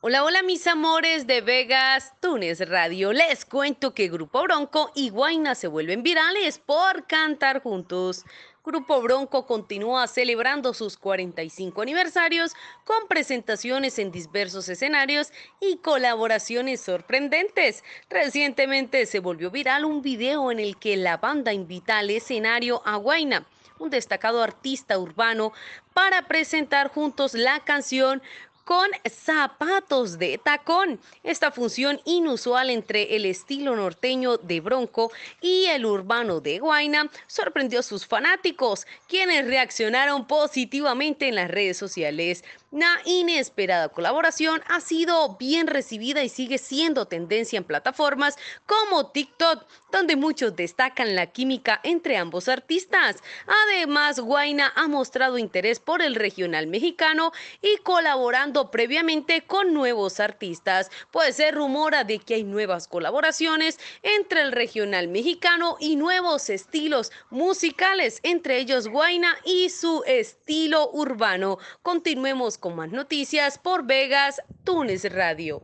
Hola, hola mis amores de Vegas, Túnez Radio. Les cuento que Grupo Bronco y Guaina se vuelven virales por cantar juntos. Grupo Bronco continúa celebrando sus 45 aniversarios con presentaciones en diversos escenarios y colaboraciones sorprendentes. Recientemente se volvió viral un video en el que la banda invita al escenario a Guaina un destacado artista urbano, para presentar juntos la canción con zapatos de tacón. Esta función inusual entre el estilo norteño de Bronco y el urbano de Guayna sorprendió a sus fanáticos, quienes reaccionaron positivamente en las redes sociales la inesperada colaboración ha sido bien recibida y sigue siendo tendencia en plataformas como TikTok, donde muchos destacan la química entre ambos artistas. Además, Guaina ha mostrado interés por el regional mexicano y colaborando previamente con nuevos artistas, Puede ser rumora de que hay nuevas colaboraciones entre el regional mexicano y nuevos estilos musicales, entre ellos Guaina y su estilo urbano. Continuemos con más noticias por Vegas Tunes Radio.